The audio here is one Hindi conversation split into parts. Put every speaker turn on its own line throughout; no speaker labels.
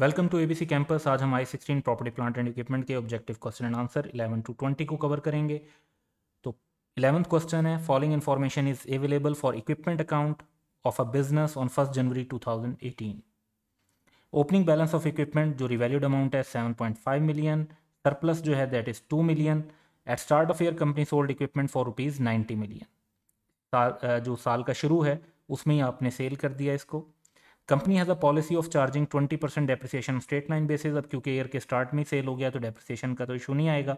वेलकम टू एबीसी कैंपस आज हम I sixteen property plant and equipment के objective question and answer 11 to 20 को कवर करेंगे तो इलेवंथ क्वेश्चन है following information is available for equipment account of a business on first January 2018 opening balance of equipment जो रिवैल्यूड अमाउंट है 7.5 मिलियन सरप्लस जो है that is 2 million at start of year company sold equipment for rupees million जो साल का शुरू है उसमें ही आपने सेल कर दिया इसको company has a policy of charging twenty percent depreciation straight line basis अब क्योंकि ईयर के स्टार्ट में सेल हो गया तो डेप्रिसिएशन का तो इशू नहीं आएगा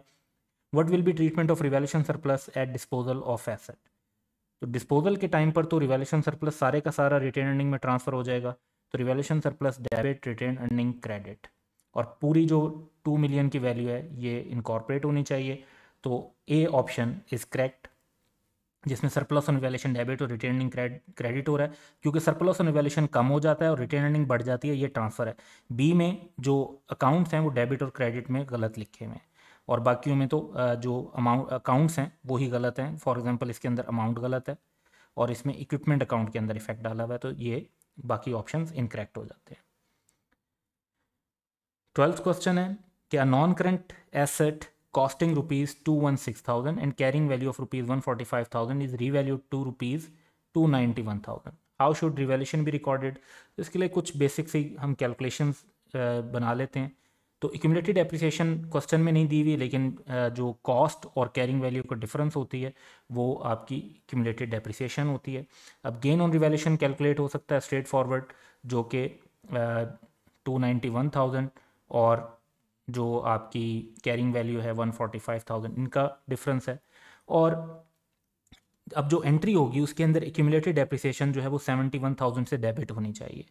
what will be treatment of revaluation surplus at disposal of asset तो डिस्पोजल के टाइम पर तो रिवेल्यूशन सरप्लस सारे का सारा रिटेन अर्निंग में ट्रांसफर हो जाएगा तो revaluation surplus debit retain earning credit और पूरी जो टू मिलियन की वैल्यू है ये इनकॉर्पोरेट होनी चाहिए तो ए ऑप्शन इज करेक्ट जिसमें सरप्लस ऑन वैल्यूशन डेबिट और रिटेनिंग क्रेडिट हो रहा है क्योंकि सरप्लस ऑन वैल्यूशन कम हो जाता है और रिटेनिंग बढ़ जाती है ये ट्रांसफर है बी में जो अकाउंट्स हैं वो डेबिट और क्रेडिट में गलत लिखे हुए हैं और बाकियों में तो जो अमाउंट अकाउंट्स हैं वो ही गलत हैं फॉर एग्जाम्पल इसके अंदर अमाउंट गलत है और इसमें इक्विपमेंट अकाउंट के अंदर इफेक्ट डाला हुआ है तो ये बाकी ऑप्शन इनकरेक्ट हो जाते हैं ट्वेल्थ क्वेश्चन है क्या non current asset costing rupees 216,000 and carrying value of rupees 145,000 is revalued to rupees 291,000. How should revaluation be recorded तो इसके लिए कुछ बेसिक सी हम कैलकुलेशन बना लेते हैं तो एक्यूमलेटेड एप्रिसिएशन क्वेश्चन में नहीं दी हुई लेकिन जो कॉस्ट और कैरिंग वैल्यू का डिफरेंस होती है वो आपकी एक्यूमलेटेड एप्रिसिएशन होती है अब गेन ऑन रिवेल्यूशन कैलकुलेट हो सकता है स्ट्रेट फॉरवर्ड जो कि टू नाइन्टी वन थाउजेंड और जो आपकी कैरिंग वैल्यू है वन फोर्टी फाइव थाउजेंड इनका डिफरेंस है और अब जो एंट्री होगी उसके अंदर एक्यूमलेटेड डेप्रिसिएशन जो है वो सेवेंटी वन थाउजेंड से डेबिट होनी चाहिए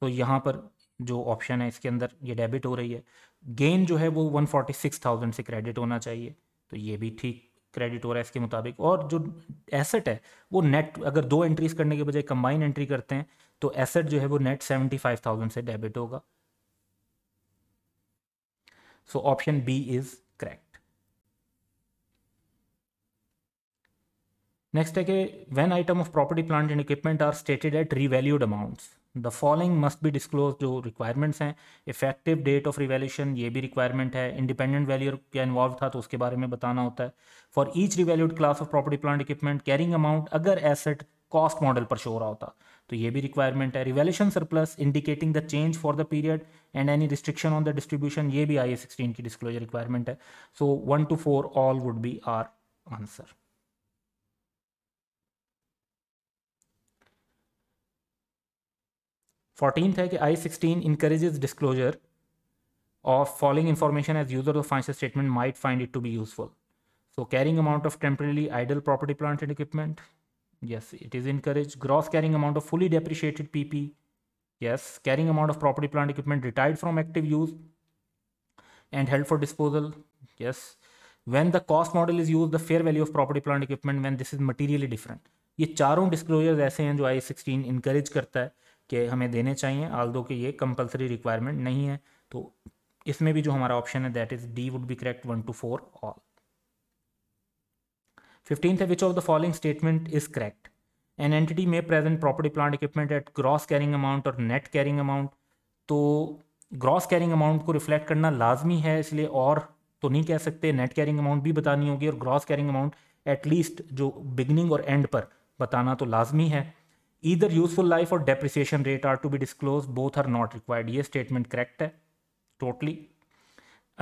तो यहाँ पर जो ऑप्शन है इसके अंदर ये डेबिट हो रही है गेन जो है वो वन फोर्टी सिक्स थाउजेंड से क्रेडिट होना चाहिए तो ये भी ठीक क्रेडिट हो रहा है इसके मुताबिक और जो एसेट है वो नेट अगर दो एंट्रीज करने के बजाय कंबाइन एंट्री करते हैं तो एसेट जो है वो नेट सेवेंटी फाइव थाउजेंड से डेबिट होगा So option B is correct. Next, okay, when item of property, plant and equipment are stated at revalued amounts, the following must be disclose जो रिक्वायरमेंट्स हैं इफेक्टिव डेट ऑफ रिवेल्यूशन ये भी रिक्वायरमेंट है इंडिपेंडेंट वैल्यूर क्या इन्वॉल्व था तो उसके बारे में बताना होता है for each revalued class of property plant equipment carrying amount अगर एसेट कॉस्ट मॉडल पर शो रहा होता तो ये भी रिक्वायरमेंट है revaluation surplus indicating the change for the period and any restriction on the distribution ये भी आई ए सिक्सटीन की डिस्कलोजर रिक्वायरमेंट है so one two four all would be our answer fourteen है कि I sixteen encourages disclosure of following information as user of financial statement might find it to be useful so carrying amount of temporarily idle property plant and equipment Yes, it is encouraged. Gross carrying amount of fully depreciated PP. Yes, carrying amount of property, plant, equipment retired from active use and held for disposal. Yes. When the cost model is used, the fair value of property, plant, equipment, when this is materially different. ये चारों डिस्क्लोजर्स ऐसे हैं जो आई सिक्सटीन इंकरेज करता है कि हमें देने चाहिए आल दो कि ये कंपलसरी रिक्वायरमेंट नहीं है तो इसमें भी जो हमारा ऑप्शन है that is D would be correct one two four all fifteenth है which of the following statement is correct an entity में present property plant equipment at gross carrying amount और नेट कैरिंग अमाउंट तो ग्रॉस कैरिंग अमाउंट को रिफ्लेक्ट करना लाजमी है इसलिए और तो नहीं कह सकते नेट कैरिंग अमाउंट भी बतानी होगी और ग्रॉस कैरिंग अमाउंट एटलीस्ट जो बिगनिंग और एंड पर बताना तो लाजमी है ईदर यूजफुल लाइफ और depreciation rate are to be disclose both are not required ये स्टेटमेंट करेक्ट है totally totally.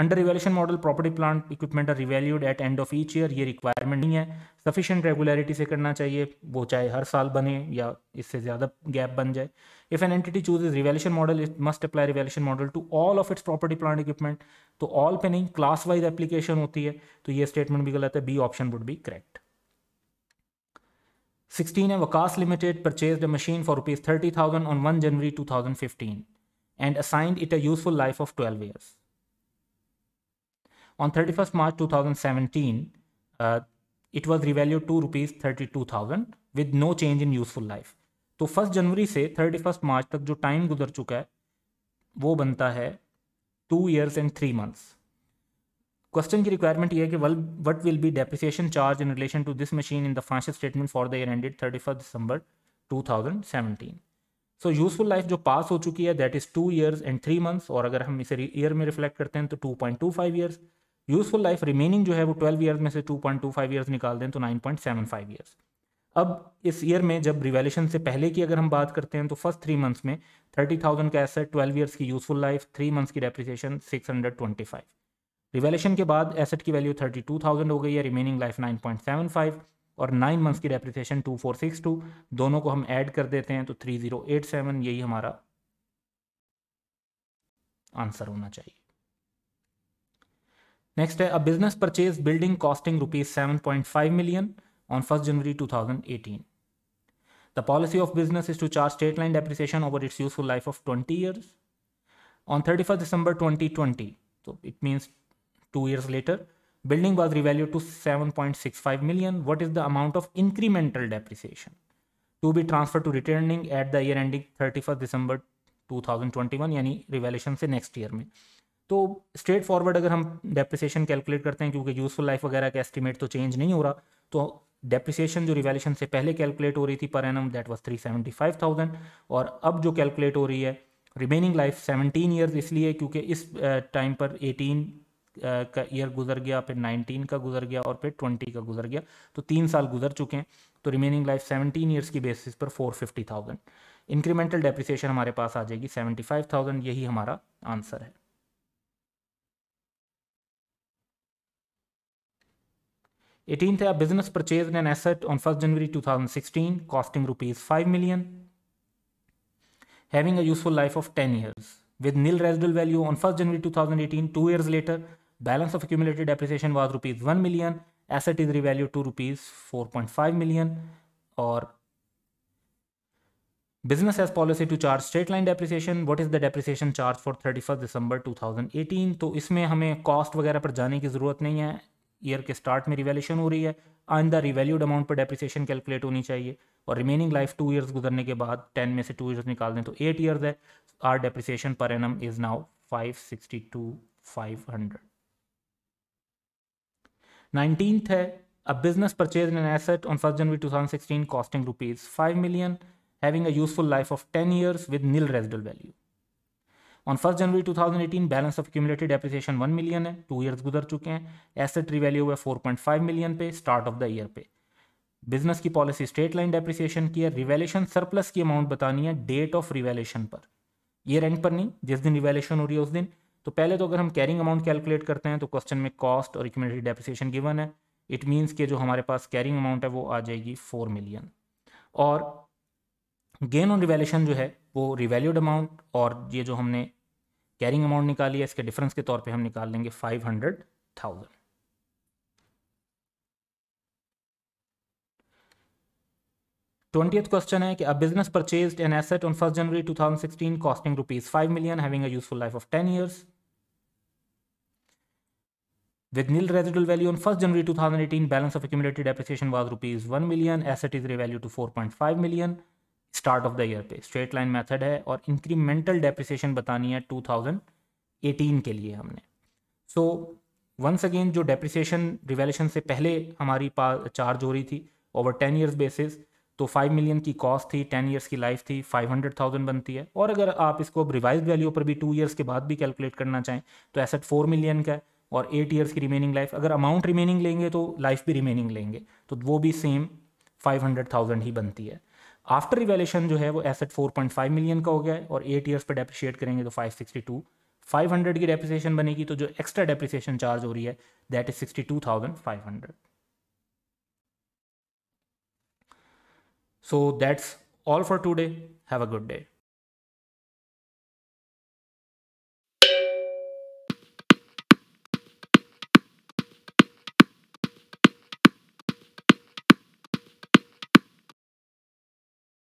Under revaluation model property plant equipment are revalued at end of each year ये रिक्वायरमेंट नहीं है सफिशेंट रेगुलरिटी से करना चाहिए वो चाहे हर साल बने या इससे ज़्यादा गैप बन जाए if an entity choose is revaluation model it must apply revaluation model to all of its property plant equipment तो ऑल पे नहीं क्लास वाइज एप्लीकेशन होती है तो ये स्टेटमेंट भी गलत है B option would be correct sixteen है Waqas limited purchase a machine for rupees thirty thousand on one January two thousand fifteen and assigned it a useful life of twelve years on 31st March 2017, uh, it was revalued to rupees 32,000 with no change in useful life. तो फर्स्ट जनवरी से थर्टी फर्स्ट मार्च तक जो टाइम गुजर चुका है वो बनता है two years and three months question की रिक्वायरमेंट ये है कि वल what will be depreciation charge in relation to this machine in the financial statement for the year ended thirty first December two thousand seventeen so useful life जो पास हो चुकी है that is two years and three months और अगर हम इसे ईयर में रिफ्लेक्ट करते हैं तो two point two five years useful life remaining जो है वो ट्वेल्व ईयर में से two point two five years निकाल दें तो nine point seven five years अब इस ईयर में जब रिवेल्यूशन से पहले की अगर हम बात करते हैं तो फर्स्ट थ्री मंथ्स में थर्टी थाउजेंड का एसेट ट्वेल्व ईयर्स की यूजफुल लाइफ थ्री मंथ्स की depreciation six hundred twenty five revaluation के बाद एसेट की वैल्यू थर्टी टू थाउजेंड हो गई है remaining life nine point seven five और नाइन मंथ्स की depreciation two four six two दोनों को हम ऐड कर देते हैं तो थ्री जीरो एट सेवन यही हमारा आंसर होना चाहिए Next, a business purchased building costing rupees 7.5 million on 1st January 2018. The policy of business is to charge straight line depreciation over its useful life of 20 years. On 31st December 2020, so it means two years later, building was revalued to 7.65 million. What is the amount of incremental depreciation to be transferred to returning at the year ending 31st December 2021 यानी revaluation से next year mein? तो स्ट्रेट फॉरवर्ड अगर हम डेप्रिसिएशन कैलकुलेट करते हैं क्योंकि यूज़फुल लाइफ वगैरह का एस्टिमेट तो चेंज नहीं हो रहा तो डेप्रिसिएशन जो रिवेल्यूशन से पहले कैलकुलेट हो रही थी per annum that five thousand और अब जो कैलकुलेट हो रही है रिमेनिंग लाइफ 17 ईयर्स इसलिए क्योंकि इस टाइम पर 18 का ईयर गुजर गया फिर 19 का गुजर गया और फिर 20 का गुजर गया तो तीन साल गुजर चुके हैं तो रिमेनिंग लाइफ 17 ईयर्स की बेसिस पर 450,000 इंक्रीमेंटल डेप्रिसिएशन हमारे पास आ जाएगी 75,000 यही हमारा आंसर है 18th है business purchased an asset on 1st January 2016 costing rupees 5 million having a useful life of 10 years with nil residual value on 1st January 2018 2 years later balance of accumulated depreciation was rupees 1 million asset is revalued to rupees 4.5 million or business has policy to charge straight line depreciation what is the depreciation charge for 31st December 2018 तो इसमें हमें cost वगैरह पर जाने की ज़रूरत नहीं है ईयर के स्टार्ट में रिवेल्यूशन हो रही है आइंदा रिवेल्यूड अमाउंट पर डेप्रिसिएशन कैलकुलेट होनी चाहिए और रिमेनिंग लाइफ टू ईयर्स गुजरने के बाद टेन में से टू ईयर्स निकाल दें तो एट ईयर्स है our depreciation per annum is now five sixty two five hundred nineteenth है A business purchased an asset on 1st January 2016 costing rupees five million having a useful life of ten years with nil residual value on first January 2018 balance of cumulated depreciation one million है टू ईयर्स गुजर चुके हैं एसेट रिवैल्यू हुआ फोर पॉइंट फाइव मिलियन पे स्टार्ट ऑफ द ईयर पे बिजनेस की पॉलिसी स्ट्रेट लाइन डेप्रिसिएशन की है रिवैल्यूशन सरप्लस की अमाउंट बतानी है डेट ऑफ रिवैल्यूशन पर ईयर एंड पर नहीं जिस दिन रिवैल्यूशन हो रही है उस दिन तो पहले तो अगर हम कैरिंग अमाउंट कैलकुलेट करते हैं तो क्वेश्चन में कॉस्ट और इक्यूमलेटेड डेप्रिसिएशन गिवन है इट मीन्स के जो हमारे पास कैरिंग अमाउंट है वो आ जाएगी फोर मिलियन और गेन ऑन रिवैल्यूशन जो है वो रिवेल्यूड अमाउंट और ये जो हमने कैरिंग अमाउंट निकालिए इसके डिफरेंस के तौर पे हम निकाल लेंगे five hundred thousand twenty question है कि a business purchase an asset on first January 2016 costing rupees five million having a useful life of ten years With nil residual value on 1st January 2018, balance of accumulated depreciation was rupees 1 million. Asset is revalued to five million. Start of the year पे स्ट्रेट लाइन मेथड है और इंक्रीमेंटल डेप्रिसिएशन बतानी है 2018 के लिए हमने सो वंस अगेन जो डेप्रिसिएशन रिवेलेशन से पहले हमारी पा चार्ज हो रही थी ओवर टेन ईयर्स बेसिस तो फाइव मिलियन की कॉस्ट थी टेन ईयर्स की लाइफ थी फाइव हंड्रेड थाउजेंड बनती है और अगर आप इसको अब रिवाइज वैल्यू पर भी टू ईयर्स के बाद भी कैलकुलेट करना चाहें तो एसेट फोर मिलियन का है और एट ईयर्स की रिमेनिंग लाइफ अगर अमाउंट रिमेनिंग लेंगे तो लाइफ भी रिमेनिंग लेंगे तो वो भी सेम फाइव हंड्रेड थाउजेंड ही बनती है आफ्टर इवेल्यूशन जो है वो एसेट 4.5 मिलियन का हो गया है और एट ईयर्स पर डेप्रिशिएट करेंगे तो 562 500 की डेप्रिसिएशन बनेगी तो जो एक्स्ट्रा डेप्रिसिएशन चार्ज हो रही है that is 62,500 so that's all for today have a good day